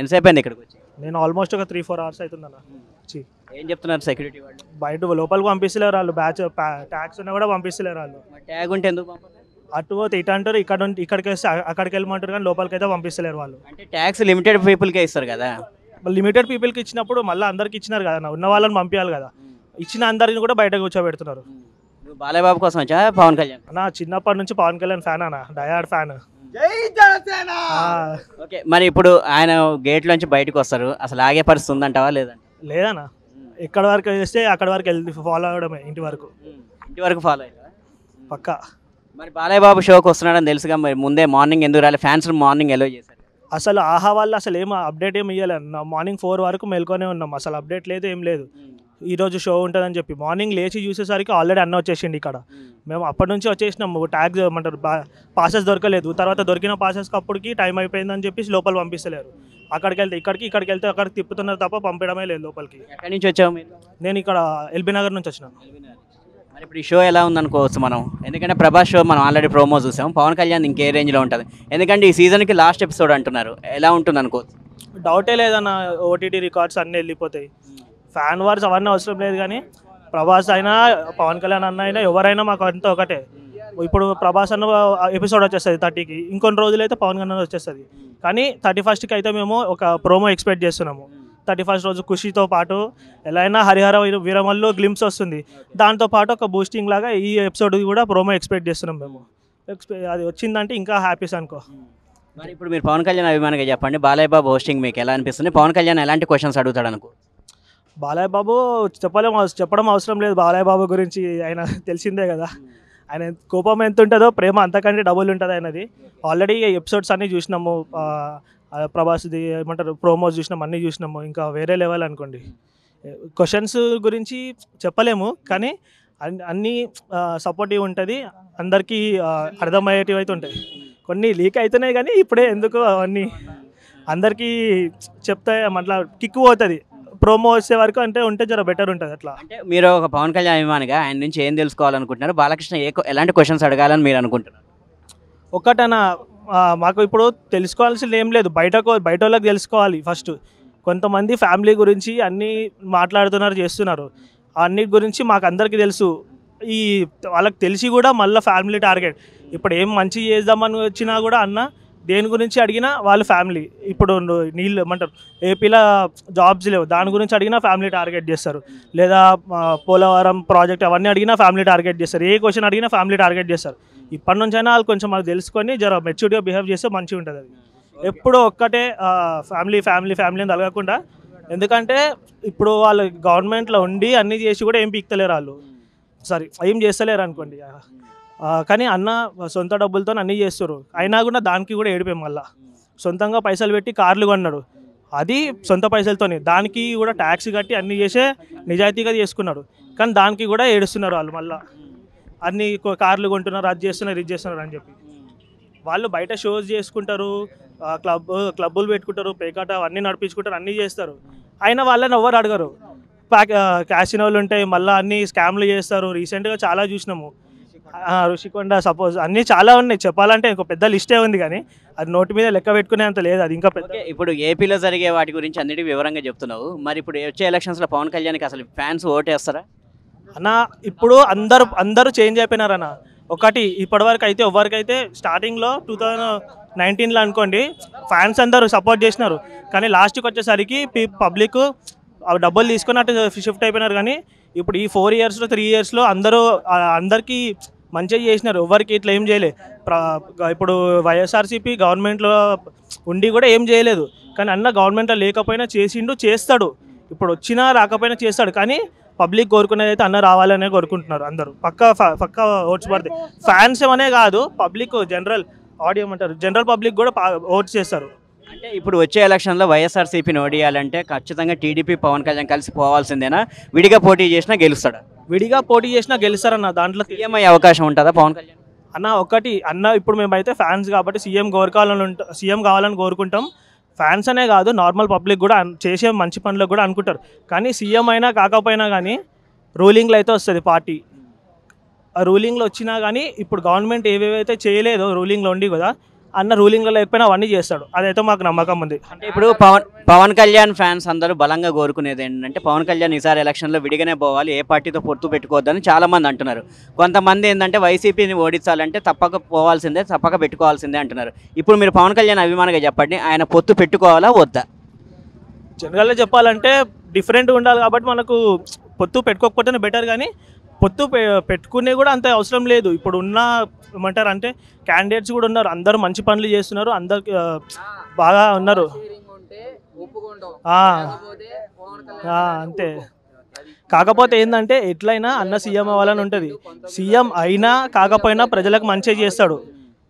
ఎంతసేపు అయింది ఇక్కడికి వచ్చి నేను ఆల్మోస్ట్ ఒక త్రీ ఫోర్ అవర్స్ అవుతుందన్న వచ్చి ఏం చెప్తున్నారు సెక్యూరిటీ వాళ్ళు బయట లోపలికి పంపిస్తలేరు వాళ్ళు బ్యాచ్ ట్యాక్స్ ఉన్నా కూడా పంపిస్తలేరు వాళ్ళు ట్యాగ్ ఉంటే ఎందుకు అటు పోతే ఇటు అంటారు ఇక్కడ ఇక్కడికి వస్తే అక్కడికి వెళ్ళమంటారు కానీ లోపలికి అయితే పంపిస్తలేరు వాళ్ళు అంటే ట్యాక్స్ లిమిటెడ్ పీపుల్కే ఇస్తారు కదా లిమిటెడ్ పీపుల్కి ఇచ్చినప్పుడు మళ్ళీ అందరికి ఇచ్చినారు కదా ఉన్న వాళ్ళని పంపించాలి కదా ఇచ్చిన అందరిని కూడా బయట కూర్చోబెడుతున్నారు బాలయ్య బాబు కోసం వచ్చా పవన్ కళ్యాణ్ నా చిన్నప్పటి నుంచి పవన్ కళ్యాణ్ ఫ్యాన్ అన్న డయాడ్ ఫ్యాన్ ఓకే మరి ఇప్పుడు ఆయన గేట్ లోంచి బయటకు వస్తారు అసలు ఆగే పరిస్థితి ఉందంటవా లేదంట లేదన్నా ఎక్కడ వరకు చేస్తే అక్కడ వరకు వెళ్ళి ఫాలో అవడమే ఇంటి వరకు ఇంటి వరకు ఫాలో అయ్యా పక్కా మరి బాలయ్య బాబు షోకి వస్తున్నాడని తెలుసుగా మరి ముందే మార్నింగ్ ఎందుకు రాలే ఫ్యాన్స్ మార్నింగ్ ఎలో చేశారు అసలు ఆహా వాళ్ళు అసలు ఏం అప్డేట్ ఏమి ఇవ్వలేదు మార్నింగ్ ఫోర్ వరకు మేల్కొనే ఉన్నాం అసలు అప్డేట్ లేదు ఏం లేదు ఈరోజు షో ఉంటుందని చెప్పి మార్నింగ్ లేచి చూసేసరికి ఆల్రెడీ అన్న వచ్చేసింది ఇక్కడ మేము అప్పటి నుంచి వచ్చేసినాము ట్యాక్స్ ఏమంటారు పాసెస్ దొరకలేదు తర్వాత దొరికిన పాసెస్ అప్పటికి టైం అయిపోయిందని చెప్పేసి లోపల పంపిస్తలేరు అక్కడికి వెళ్తే ఇక్కడికి ఇక్కడికి వెళ్తే అక్కడికి తిప్పుతున్నారు తప్ప పంపించడమే లేదు లోపలికి ఎక్కడి నుంచి వచ్చాము నేను ఇక్కడ ఎల్బీ నగర్ నుంచి వచ్చినాను మరి ఇప్పుడు ఈ షో ఎలా ఉందనుకోవచ్చు మనం ఎందుకంటే ప్రభాస్ షో మనం ఆల్రెడీ ప్రోమో చూసాం పవన్ కళ్యాణ్ ఇంకే రేంజ్లో ఉంటుంది ఎందుకంటే ఈ సీజన్కి లాస్ట్ ఎపిసోడ్ అంటున్నారు ఎలా ఉంటుంది అనుకోవచ్చు డౌటే లేదన్న ఓటీటీ రికార్డ్స్ అన్నీ వెళ్ళిపోతాయి ఫ్యాన్ వార్స్ అవన్నీ అవసరం లేదు కానీ ప్రభాస్ అయినా పవన్ కళ్యాణ్ అన్న అయినా ఎవరైనా మాకు అంత ఒకటే ఇప్పుడు ప్రభాస్ అన్న ఎపిసోడ్ వచ్చేస్తుంది థర్టీకి ఇంకొన్ని రోజులైతే పవన్ కళ్యాణ్ వచ్చేస్తుంది కానీ థర్టీ ఫస్ట్కి అయితే మేము ఒక ప్రోమో ఎక్స్పెక్ట్ చేస్తున్నాము థర్టీ ఫస్ట్ రోజు ఖుషితో పాటు ఎలా అయినా హరిహర విరమల్లో గ్లిమ్స్ వస్తుంది దాంతోపాటు ఒక బూస్టింగ్ లాగా ఈ ఎపిసోడ్ కూడా ప్రోమో ఎక్స్పెక్ట్ చేస్తున్నాం మేము అది వచ్చిందంటే ఇంకా హ్యాపీస్ అనుకో మరి ఇప్పుడు మీరు పవన్ కళ్యాణ్ అభిమానిగా చెప్పండి బాలయ్య బాబు హోస్టింగ్ మీకు ఎలా అనిపిస్తుంది పవన్ కళ్యాణ్ ఎలాంటి క్వశ్చన్స్ అడుగుతాడు అనుకో బాలయ్య బాబు చెప్పలేము చెప్పడం అవసరం లేదు బాలయ్య బాబు గురించి ఆయన తెలిసిందే కదా ఆయన కోపం ఎంత ఉంటుందో ప్రేమ అంతకంటే డబుల్ ఉంటుంది ఆయనది ఆల్రెడీ ఎపిసోడ్స్ అన్నీ చూసినాము ప్రభాస్ది ఏమంటారు ప్రోమోస్ చూసినాం అన్నీ చూసినాము ఇంకా వేరే లెవెల్ అనుకోండి క్వశ్చన్స్ గురించి చెప్పలేము కానీ అన్నీ సపోర్టివ్ ఉంటుంది అందరికీ అర్థమయ్యేటివి అయితే ఉంటాయి కొన్ని లీక్ అవుతున్నాయి కానీ ఇప్పుడే ఎందుకు అవన్నీ అందరికీ చెప్తే మళ్ళీ కిక్కు పోతుంది ప్రోమో వచ్చే వరకు అంటే ఉంటే జర బెటర్ ఉంటుంది అట్లా అంటే మీరు ఒక పవన్ కళ్యాణ్ అభిమానిగా ఆయన నుంచి ఏం తెలుసుకోవాలనుకుంటున్నారు బాలకృష్ణ ఏ ఎలాంటి క్వశ్చన్స్ అడగాలని మీరు అనుకుంటున్నారు ఒకటనా మాకు ఇప్పుడు తెలుసుకోవాల్సింది ఏం లేదు బయట బయట వాళ్ళకి తెలుసుకోవాలి ఫస్ట్ కొంతమంది ఫ్యామిలీ గురించి అన్నీ మాట్లాడుతున్నారు చేస్తున్నారు అన్ని గురించి మాకు అందరికీ తెలుసు ఈ వాళ్ళకి తెలిసి కూడా మళ్ళీ ఫ్యామిలీ టార్గెట్ ఇప్పుడు ఏం మంచి చేద్దామని వచ్చినా కూడా అన్న దేని గురించి అడిగినా వాళ్ళ ఫ్యామిలీ ఇప్పుడు నీళ్ళు ఏమంటారు ఏపీలో జాబ్స్ లేవు దాని గురించి అడిగినా ఫ్యామిలీ టార్గెట్ చేస్తారు లేదా పోలవరం ప్రాజెక్ట్ అవన్నీ అడిగినా ఫ్యామిలీ టార్గెట్ చేస్తారు ఏ క్వశ్చన్ అడిగినా ఫ్యామిలీ టార్గెట్ చేస్తారు ఇప్పటి నుంచి అయినా వాళ్ళు కొంచెం అది తెలుసుకొని జర మెచ్యూరిటీగా బిహేవ్ చేస్తే మంచిగా ఉంటుంది అది ఎప్పుడు ఒక్కటే ఫ్యామిలీ ఫ్యామిలీ ఫ్యామిలీ అని తలగకుండా ఎందుకంటే ఇప్పుడు వాళ్ళు గవర్నమెంట్లో ఉండి అన్నీ చేసి కూడా ఏం పీక్తలేరు వాళ్ళు సారీ ఏం చేస్తలేరు అనుకోండి కానీ అన్న సొంత డబ్బులతో అన్నీ చేస్తారు అయినా కూడా దానికి కూడా ఏడిపోయాం మళ్ళీ సొంతంగా పైసలు పెట్టి కార్లు కొన్నాడు అది సొంత పైసలతోనే దానికి కూడా ట్యాక్స్ కట్టి అన్నీ చేసే నిజాయితీగా చేసుకున్నాడు కానీ దానికి కూడా ఏడుస్తున్నారు వాళ్ళు మళ్ళీ అన్ని కార్లు కొంటున్నారు అది చేస్తున్నారు ఇది చేస్తున్నారు అని చెప్పి వాళ్ళు బయట షోస్ చేసుకుంటారు క్లబ్ క్లబ్బులు పెట్టుకుంటారు పేకాట అన్నీ నడిపించుకుంటారు అన్నీ చేస్తారు అయినా వాళ్ళని ఎవరు అడగరు ప్యాక్ క్యాసినోలు ఉంటాయి మళ్ళీ అన్ని స్కామ్లు చేస్తారు రీసెంట్గా చాలా చూసినాము ఋషికొండ సపోజ్ అన్నీ చాలా ఉన్నాయి చెప్పాలంటే ఇంకో పెద్ద లిస్టే ఉంది కానీ అది నోటి మీద లెక్క పెట్టుకునేంత లేదు అది ఇంకా పెద్ద ఇప్పుడు ఏపీలో జరిగే వాటి గురించి అన్నిటి వివరంగా చెప్తున్నావు మరి ఇప్పుడు వచ్చే ఎలక్షన్స్లో పవన్ కళ్యాణ్కి అసలు ఫ్యాన్స్ ఓటేస్తారా అన్న ఇప్పుడు అందరూ అందరూ చేంజ్ అయిపోయినారన్న ఒకటి ఇప్పటివరకు అయితే ఎవరికైతే స్టార్టింగ్లో టూ థౌజండ్ నైన్టీన్లో అనుకోండి ఫ్యాన్స్ అందరూ సపోర్ట్ చేసినారు కానీ లాస్ట్కి వచ్చేసరికి పబ్లిక్ డబ్బులు తీసుకుని అటు షిఫ్ట్ అయిపోయినారు కానీ ఇప్పుడు ఈ ఫోర్ ఇయర్స్లో త్రీ ఇయర్స్లో అందరూ అందరికీ మంచిగా చేసినారు ఎవరికి ఇట్లా ఏం చేయలేదు ఇప్పుడు వైఎస్ఆర్సీపీ గవర్నమెంట్లో ఉండి కూడా ఏం చేయలేదు కానీ అన్న గవర్నమెంట్లో లేకపోయినా చేసిండు చేస్తాడు ఇప్పుడు వచ్చినా రాకపోయినా చేస్తాడు కానీ పబ్లిక్ కోరుకునేది అయితే అన్న రావాలనే కోరుకుంటున్నారు అందరూ పక్క పక్క ఓట్స్ పడితే ఫ్యాన్స్ అనే కాదు పబ్లిక్ జనరల్ ఆడియం అంటారు జనరల్ పబ్లిక్ కూడా ఓట్స్ చేస్తారు అంటే ఇప్పుడు వచ్చే ఎలక్షన్లో వైఎస్ఆర్సీపీని ఓడియాలంటే ఖచ్చితంగా టీడీపీ పవన్ కళ్యాణ్ కలిసి పోవాల్సిందేనా విడిగా పోటీ చేసినా గెలుస్తాడు విడిగా పోటీ చేసినా గెలుస్తారన్న దాంట్లో సీఎం అయ్యే అవకాశం ఉంటుందా పవన్ కళ్యాణ్ అన్న ఒకటి అన్న ఇప్పుడు మేమైతే ఫ్యాన్స్ కాబట్టి సీఎం కోరుకోవాలని సీఎం కావాలని కోరుకుంటాం ఫ్యాన్స్ అనే కాదు నార్మల్ పబ్లిక్ కూడా చేసే మంచి పనులకు కూడా అనుకుంటారు కానీ సీఎం అయినా కాకపోయినా కానీ రూలింగ్లో అయితే వస్తుంది పార్టీ ఆ రూలింగ్లో వచ్చినా కానీ ఇప్పుడు గవర్నమెంట్ ఏవేవైతే చేయలేదో రూలింగ్లో ఉండి కదా అన్న రూలింగ్లో లేకపోయినా అవన్నీ చేస్తాడు అదైతే మాకు నమ్మకం ఉంది అంటే ఇప్పుడు పవన్ పవన్ కళ్యాణ్ ఫ్యాన్స్ అందరూ బలంగా కోరుకునేది ఏంటంటే పవన్ కళ్యాణ్ ఈసారి ఎలక్షన్లో విడిగానే పోవాలి ఏ పార్టీతో పొత్తు పెట్టుకోవద్దని చాలామంది అంటున్నారు కొంతమంది ఏంటంటే వైసీపీని ఓడించాలంటే తప్పక పోవాల్సిందే తప్పక పెట్టుకోవాల్సిందే అంటున్నారు ఇప్పుడు మీరు పవన్ కళ్యాణ్ అభిమానిగా చెప్పండి ఆయన పొత్తు పెట్టుకోవాలా వద్దా జనరల్గా చెప్పాలంటే డిఫరెంట్గా ఉండాలి కాబట్టి మనకు పొత్తు పెట్టుకోకపోతేనే బెటర్ కానీ పొత్తు పెట్టుకునే కూడా అంత అవసరం లేదు ఇప్పుడు ఉన్న ఏమంటారు అంటే క్యాండిడేట్స్ కూడా ఉన్నారు అందరు మంచి పనులు చేస్తున్నారు అందరు బాగా ఉన్నారు అంతే కాకపోతే ఏంటంటే ఎట్లయినా అన్న సీఎం అవ్వాలని ఉంటుంది సీఎం అయినా కాకపోయినా ప్రజలకు మంచి చేస్తాడు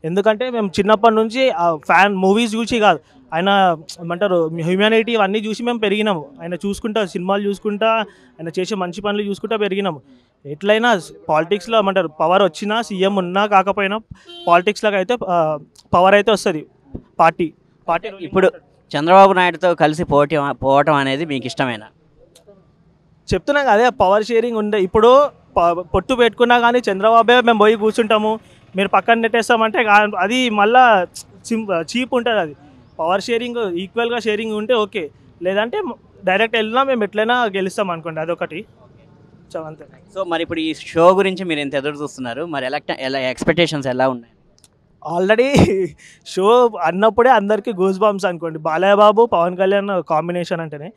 ఎందుకంటే మేము చిన్నప్పటి నుంచి ఫ్యాన్ మూవీస్ చూసి కాదు ఆయన ఏమంటారు హ్యూమానిటీ ఇవన్నీ చూసి మేము పెరిగినాము ఆయన చూసుకుంటా సినిమాలు చూసుకుంటా ఆయన చేసే మంచి పనులు చూసుకుంటా పెరిగినాము ఎట్లయినా పాలిటిక్స్లో అంటారు పవర్ వచ్చినా సీఎం ఉన్నా కాకపోయినా పాలిటిక్స్లోకి అయితే పవర్ అయితే వస్తుంది పార్టీ పార్టీ ఇప్పుడు చంద్రబాబు నాయుడుతో కలిసి పోటీ పోవటం అనేది మీకు ఇష్టమేనా చెప్తున్నాం అదే పవర్ షేరింగ్ ఉండే ఇప్పుడు పొట్టు పెట్టుకున్నా కానీ చంద్రబాబే మేము పోయి కూర్చుంటాము మీరు పక్కన నెట్టేస్తామంటే అది మళ్ళా చీప్ ఉంటుంది అది పవర్ షేరింగ్ ఈక్వల్గా షేరింగ్ ఉంటే ఓకే లేదంటే డైరెక్ట్ వెళ్ళినా మేము ఎట్లయినా గెలుస్తాం అనుకోండి అదొకటి సో అంతే సో మరి ఇప్పుడు ఈ షో గురించి మీరు ఇంత ఎదురు చూస్తున్నారు మరి ఎలా ఎలా ఎక్స్పెక్టేషన్స్ ఎలా ఉన్నాయి ఆల్రెడీ షో అన్నప్పుడే అందరికీ గూస్ బాంబ్స్ అనుకోండి బాలయ్య బాబు పవన్ కళ్యాణ్ కాంబినేషన్ అంటేనే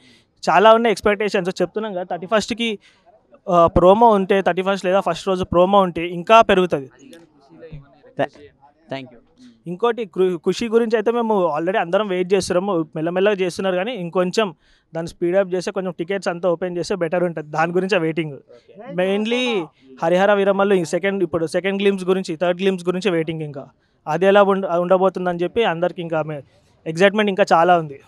చాలా ఉన్నాయి ఎక్స్పెక్టేషన్స్ చెప్తున్నాం కదా థర్టీ ఫస్ట్కి ప్రోమో ఉంటే థర్టీ ఫస్ట్ లేదా ఫస్ట్ రోజు ప్రోమో ఉంటే ఇంకా పెరుగుతుంది థ్యాంక్ యూ ఇంకోటి కృషి గురించి అయితే మేము ఆల్రెడీ అందరం వెయిట్ చేస్తున్నాము మెల్లమెల్లగా చేస్తున్నారు కానీ ఇంకొంచెం దాన్ని స్పీడప్ చేస్తే కొంచెం టికెట్స్ అంతా ఓపెన్ చేస్తే బెటర్ ఉంటుంది దాని గురించి waiting mainly Harihara Veeramallu second ఇప్పుడు సెకండ్ గ్లిమ్స్ గురించి థర్డ్ గ్లిమ్స్ గురించి వెయిటింగ్ ఇంకా అది ఎలా ఉండ ఉండబోతుందని చెప్పి అందరికి ఇంకా ఎగ్జైట్మెంట్ ఇంకా చాలా ఉంది